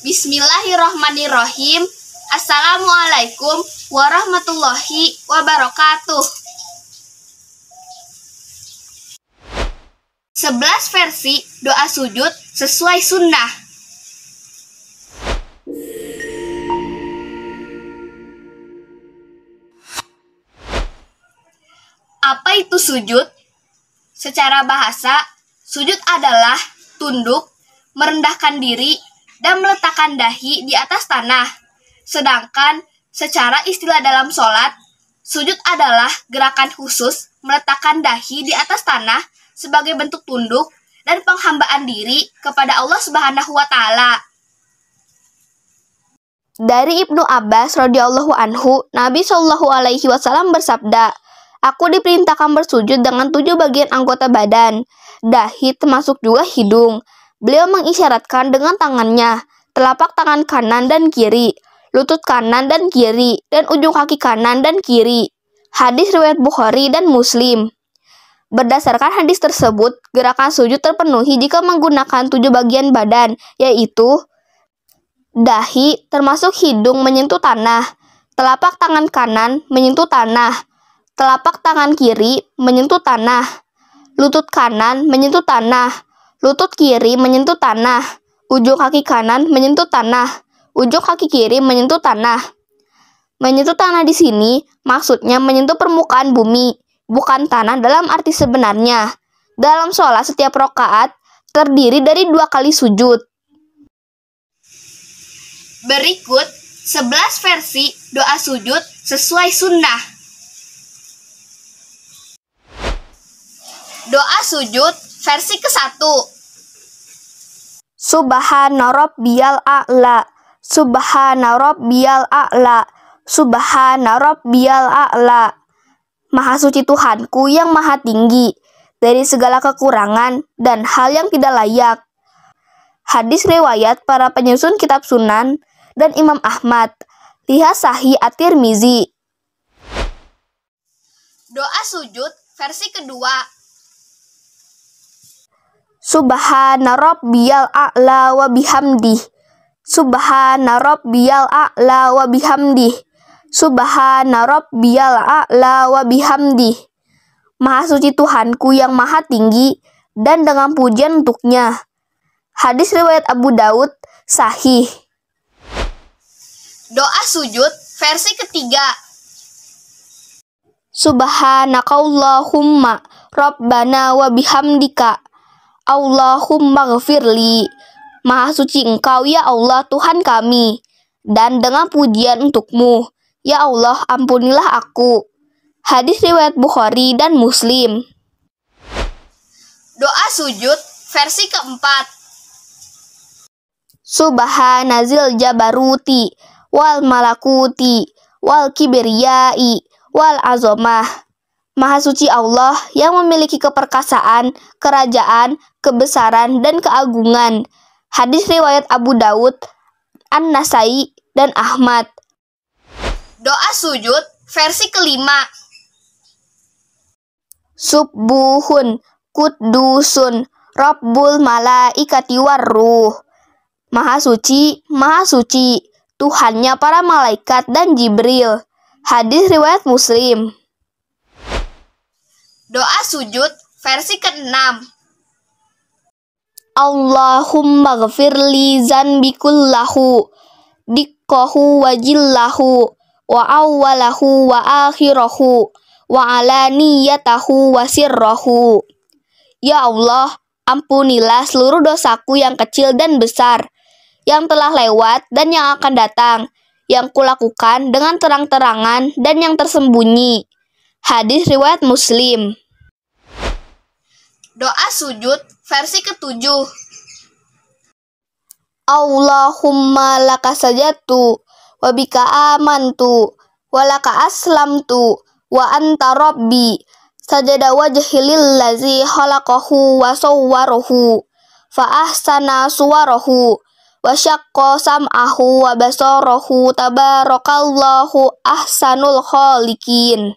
Bismillahirrahmanirrahim. Assalamualaikum warahmatullahi wabarakatuh. 11 versi doa sujud sesuai sunnah. Apa itu sujud? Secara bahasa, sujud adalah tunduk, merendahkan diri, dan meletakkan dahi di atas tanah. Sedangkan secara istilah dalam sholat, sujud adalah gerakan khusus meletakkan dahi di atas tanah sebagai bentuk tunduk dan penghambaan diri kepada Allah Subhanahu wa taala. Dari Ibnu Abbas radhiyallahu anhu, Nabi Shallallahu alaihi wasallam bersabda, "Aku diperintahkan bersujud dengan tujuh bagian anggota badan. Dahi termasuk juga hidung. Beliau mengisyaratkan dengan tangannya, telapak tangan kanan dan kiri, lutut kanan dan kiri, dan ujung kaki kanan dan kiri. Hadis riwayat Bukhari dan Muslim. Berdasarkan hadis tersebut, gerakan sujud terpenuhi jika menggunakan tujuh bagian badan, yaitu dahi termasuk hidung menyentuh tanah, telapak tangan kanan menyentuh tanah, telapak tangan kiri menyentuh tanah, lutut kanan menyentuh tanah, Lutut kiri menyentuh tanah, ujung kaki kanan menyentuh tanah, ujung kaki kiri menyentuh tanah. Menyentuh tanah di sini maksudnya menyentuh permukaan bumi, bukan tanah dalam arti sebenarnya. Dalam sholat setiap rokaat terdiri dari dua kali sujud. Berikut 11 versi doa sujud sesuai sunnah. Doa sujud Versi ke-1. Subhana rabbiyal a'la. Subhana rabbiyal a'la. Subhana rabbiyal a'la. Maha suci Tuhanku yang maha tinggi dari segala kekurangan dan hal yang tidak layak. Hadis riwayat para penyusun kitab Sunan dan Imam Ahmad. Lihat Sahih At-Tirmizi. Doa sujud versi kedua Subhana rabbiyal a'la wa bihamdi. Subhana rabbiyal a'la wa bihamdi. Subhana rabbiyal a'la wa bihamdi. Maha suci Tuhanku yang maha tinggi dan dengan pujian untuknya. Hadis riwayat Abu Daud sahih. Doa sujud versi ketiga. Subhanakallahumma rabbana wa bihamdika Allahumma gfirli, Maha suci engkau ya Allah Tuhan kami, dan dengan pujian untukmu, ya Allah ampunilah aku. Hadis riwayat Bukhari dan Muslim. Doa sujud versi keempat. Subhanazil jabaruti wal malakuti wal kibriyai wal azomah Maha Suci Allah yang memiliki keperkasaan, kerajaan, kebesaran, dan keagungan. Hadis riwayat Abu Daud, An-Nasai, dan Ahmad. Doa sujud versi kelima. Subbuhun, Kudusun, Robbul Malaikati Warruh. Maha Suci, Maha Suci, Tuhannya para malaikat dan Jibril. Hadis riwayat Muslim. Doa sujud versi ke-6. Allahumma gfirli zanbi kullahu dikkohu wajillahu, wa awwalahu wa akhirahu wa alaniyatahu wa sirrahu. Ya Allah, ampunilah seluruh dosaku yang kecil dan besar, yang telah lewat dan yang akan datang, yang kulakukan dengan terang-terangan dan yang tersembunyi Hadis riwayat Muslim. Doa sujud versi ketujuh. Allahumma laka sajatu wa bika amantu wa laka aslamtu wa anta rabbi sajada wajhi lillazi khalaqahu wa sawwarahu fa ahsana suwarahu wa syaqqa sam'ahu wa basarahu tabarakallahu ahsanul khaliqin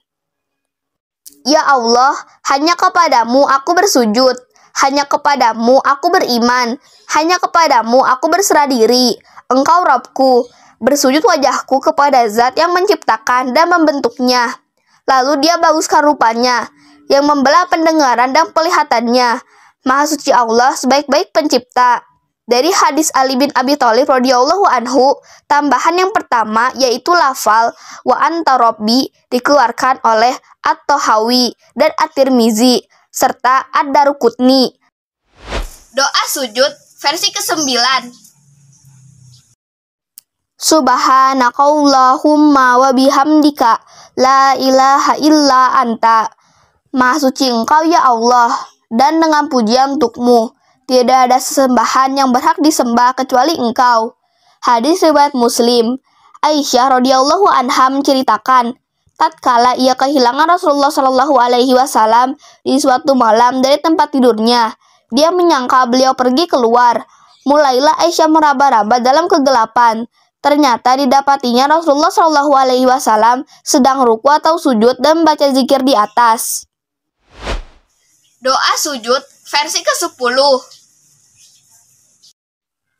Ya Allah, hanya kepadamu aku bersujud, hanya kepadamu aku beriman, hanya kepadamu aku berserah diri. Engkau Robku, bersujud wajahku kepada zat yang menciptakan dan membentuknya. Lalu dia baguskan rupanya, yang membelah pendengaran dan pelihatannya. Maha suci Allah sebaik-baik pencipta. Dari hadis Ali bin Abi Thalib radhiyallahu anhu, tambahan yang pertama yaitu lafal wa anta robbi dikeluarkan oleh At-Tohawi dan At-Tirmizi serta Ad-Darukutni. Doa sujud versi ke-9. Subhanakallahumma wa bihamdika la ilaha illa anta. Maha suci engkau ya Allah dan dengan pujian untukmu. Tidak ada sesembahan yang berhak disembah kecuali engkau. Hadis riwayat Muslim. Aisyah radhiyallahu anha menceritakan, tatkala ia kehilangan Rasulullah Shallallahu Alaihi Wasallam di suatu malam dari tempat tidurnya. Dia menyangka beliau pergi keluar. Mulailah Aisyah meraba-raba dalam kegelapan. Ternyata didapatinya Rasulullah Shallallahu Alaihi Wasallam sedang ruku atau sujud dan membaca zikir di atas. Doa sujud versi ke-10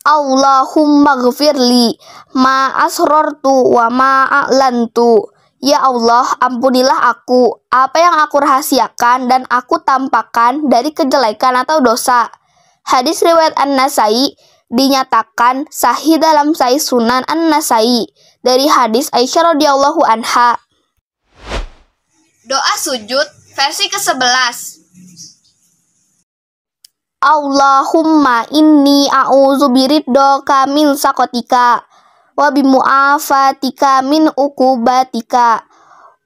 Allahumma gfirli ma asrortu wa ma a'lantu Ya Allah, ampunilah aku, apa yang aku rahasiakan dan aku tampakkan dari kejelekan atau dosa. Hadis riwayat An-Nasai dinyatakan sahih dalam Sahih Sunan An-Nasai dari hadis Aisyah radhiyallahu anha. Doa sujud versi ke-11. Allahumma inni a'udzu biriddoka min sakotika wa bimu'afatika min ukubatika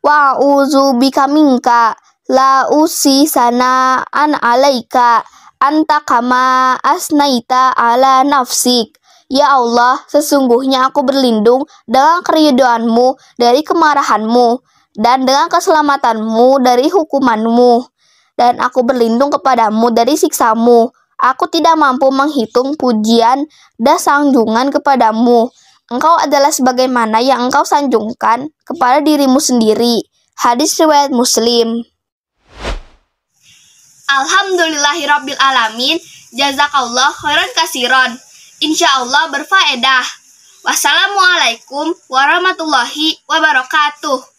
wa uzu bika minka la usi sana an alaika anta kama asnaita ala nafsik Ya Allah, sesungguhnya aku berlindung dengan keridoanmu dari kemarahanmu dan dengan keselamatanmu dari hukumanmu. Dan aku berlindung kepadamu dari siksamu. Aku tidak mampu menghitung pujian dan sanjungan kepadamu. Engkau adalah sebagaimana yang engkau sanjungkan kepada dirimu sendiri. Hadis riwayat Muslim. Alhamdulillahirabbil alamin. Jazakallah khairan kasiron. Insyaallah berfaedah. Wassalamualaikum warahmatullahi wabarakatuh.